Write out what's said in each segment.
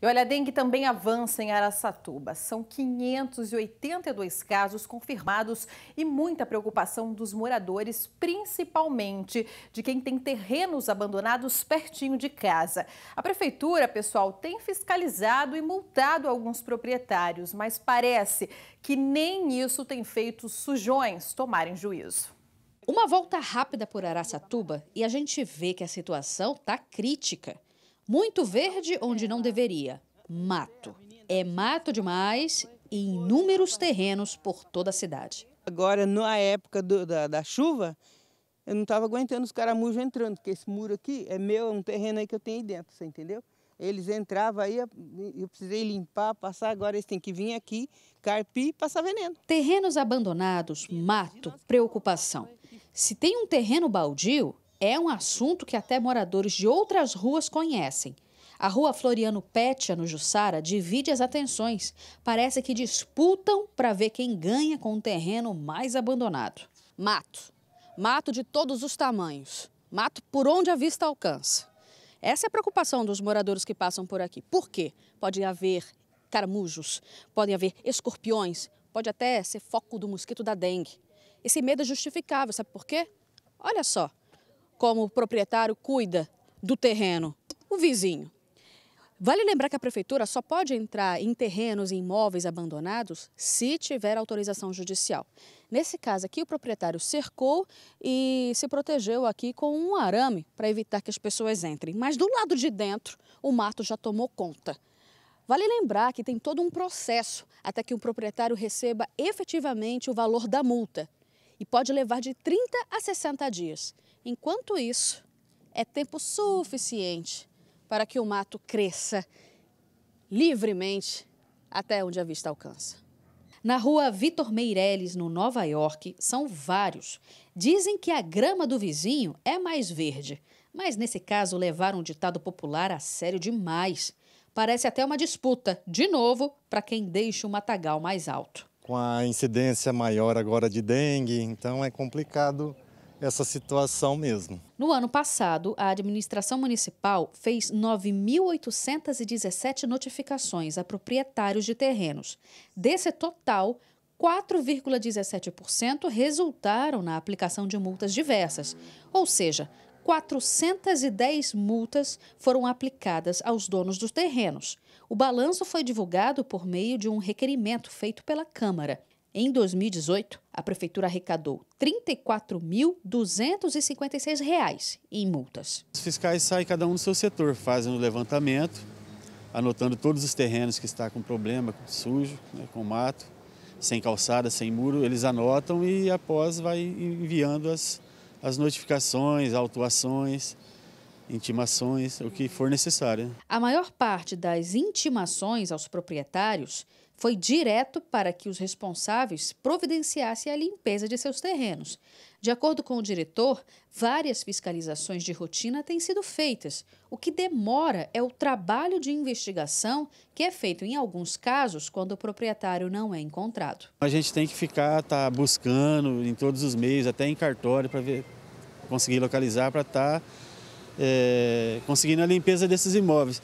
E olha, a dengue também avança em Araçatuba. São 582 casos confirmados e muita preocupação dos moradores, principalmente de quem tem terrenos abandonados pertinho de casa. A prefeitura, pessoal, tem fiscalizado e multado alguns proprietários, mas parece que nem isso tem feito sujões tomarem juízo. Uma volta rápida por Araçatuba e a gente vê que a situação está crítica. Muito verde onde não deveria. Mato. É mato demais e inúmeros terrenos por toda a cidade. Agora, na época do, da, da, chuva, eu não estava aguentando os caramujos entrando, porque esse muro aqui é meu, é um terreno aí que eu tenho aí dentro, você entendeu? Eles entravam aí, eu precisei limpar, passar, agora eles têm que vir aqui, carpir e passar veneno. Terrenos abandonados, mato, preocupação. Se tem um terreno baldio, é um assunto que até moradores de outras ruas conhecem. A rua Floriano Pétia, no Jussara, divide as atenções. Parece que disputam para ver quem ganha com o um terreno mais abandonado. Mato. Mato de todos os tamanhos. Mato por onde a vista alcança. Essa é a preocupação dos moradores que passam por aqui. Por quê? Pode haver caramujos, podem haver escorpiões, pode até ser foco do mosquito da dengue. Esse medo é justificável, sabe por quê? Olha só, como o proprietário cuida do terreno? O vizinho. Vale lembrar que a prefeitura só pode entrar em terrenos e imóveis abandonados se tiver autorização judicial. Nesse caso aqui, o proprietário cercou e se protegeu aqui com um arame para evitar que as pessoas entrem. Mas do lado de dentro, o mato já tomou conta. Vale lembrar que tem todo um processo até que o proprietário receba efetivamente o valor da multa e pode levar de 30 a 60 dias. Enquanto isso, é tempo suficiente para que o mato cresça livremente até onde a vista alcança. Na rua Vitor Meireles, no Nova York, são vários. Dizem que a grama do vizinho é mais verde, mas nesse caso levaram um ditado popular a sério demais. Parece até uma disputa, de novo, para quem deixa o matagal mais alto. Com a incidência maior agora de dengue, então é complicado essa situação mesmo. No ano passado, a administração municipal fez 9.817 notificações a proprietários de terrenos. Desse total, 4,17% resultaram na aplicação de multas diversas, ou seja, 410 multas foram aplicadas aos donos dos terrenos. O balanço foi divulgado por meio de um requerimento feito pela Câmara. Em 2018, a prefeitura arrecadou R$ 34.256 em multas. Os fiscais saem cada um do seu setor, fazem o um levantamento, anotando todos os terrenos que está com problema, com sujo, né, com mato, sem calçada, sem muro, eles anotam e após vai enviando as, as notificações, autuações, intimações, o que for necessário. Né. A maior parte das intimações aos proprietários foi direto para que os responsáveis providenciassem a limpeza de seus terrenos. De acordo com o diretor, várias fiscalizações de rotina têm sido feitas. O que demora é o trabalho de investigação que é feito em alguns casos quando o proprietário não é encontrado. A gente tem que ficar tá buscando em todos os meios, até em cartório, para conseguir localizar, para estar tá, é, conseguindo a limpeza desses imóveis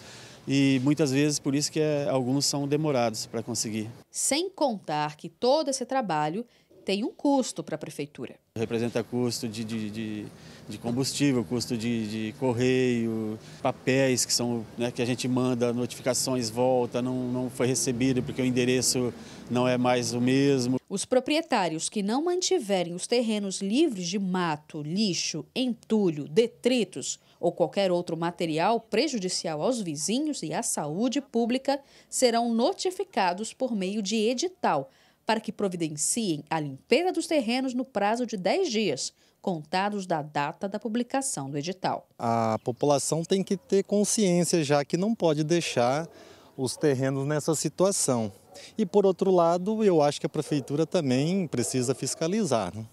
e muitas vezes por isso que é, alguns são demorados para conseguir. Sem contar que todo esse trabalho tem um custo para a prefeitura. Representa custo de, de, de, de combustível, custo de, de, correio, papéis que são né, que a gente manda, notificações volta, não, não foi recebido porque o endereço não é mais o mesmo. Os proprietários que não mantiverem os terrenos livres de mato, lixo, entulho, detritos ou qualquer outro material prejudicial aos vizinhos e à saúde pública serão notificados por meio de edital para que providenciem a limpeza dos terrenos no prazo de 10 dias, contados da data da publicação do edital. A população tem que ter consciência já que não pode deixar os terrenos nessa situação. E por outro lado, eu acho que a prefeitura também precisa fiscalizar. Né?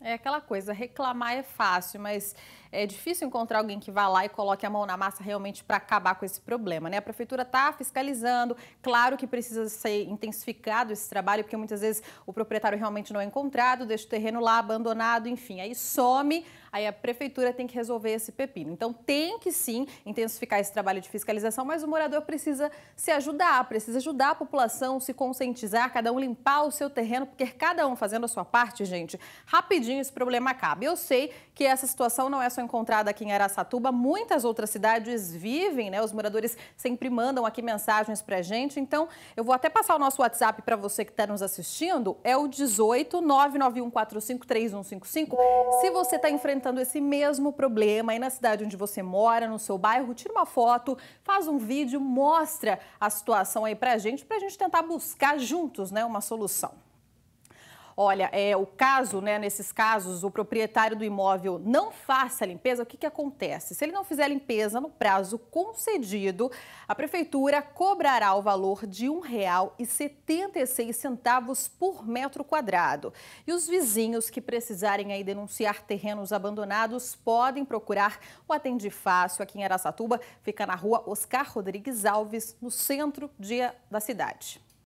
É aquela coisa, reclamar é fácil, mas é difícil encontrar alguém que vá lá e coloque a mão na massa realmente para acabar com esse problema, né? A prefeitura está fiscalizando, claro que precisa ser intensificado esse trabalho, porque muitas vezes o proprietário realmente não é encontrado, deixa o terreno lá abandonado, enfim, aí some, aí a prefeitura tem que resolver esse pepino. Então tem que sim intensificar esse trabalho de fiscalização, mas o morador precisa se ajudar, precisa ajudar a população, se conscientizar, cada um limpar o seu terreno, porque cada um fazendo a sua parte, gente, rapidinho esse problema acaba. Eu sei que essa situação não é só encontrada aqui em Araçatuba, muitas outras cidades vivem, né? Os moradores sempre mandam aqui mensagens pra gente. Então, eu vou até passar o nosso WhatsApp para você que está nos assistindo. É o 18 991453155. Se você está enfrentando esse mesmo problema aí na cidade onde você mora, no seu bairro, tira uma foto, faz um vídeo, mostra a situação aí pra gente, pra gente tentar buscar juntos, né, uma solução. Olha, é o caso, né, nesses casos, o proprietário do imóvel não faça a limpeza, o que, que acontece? Se ele não fizer a limpeza no prazo concedido, a prefeitura cobrará o valor de R$ 1,76 por metro quadrado. E os vizinhos que precisarem aí denunciar terrenos abandonados podem procurar o Atende Fácil aqui em Aracatuba, fica na rua Oscar Rodrigues Alves, no centro de, da cidade.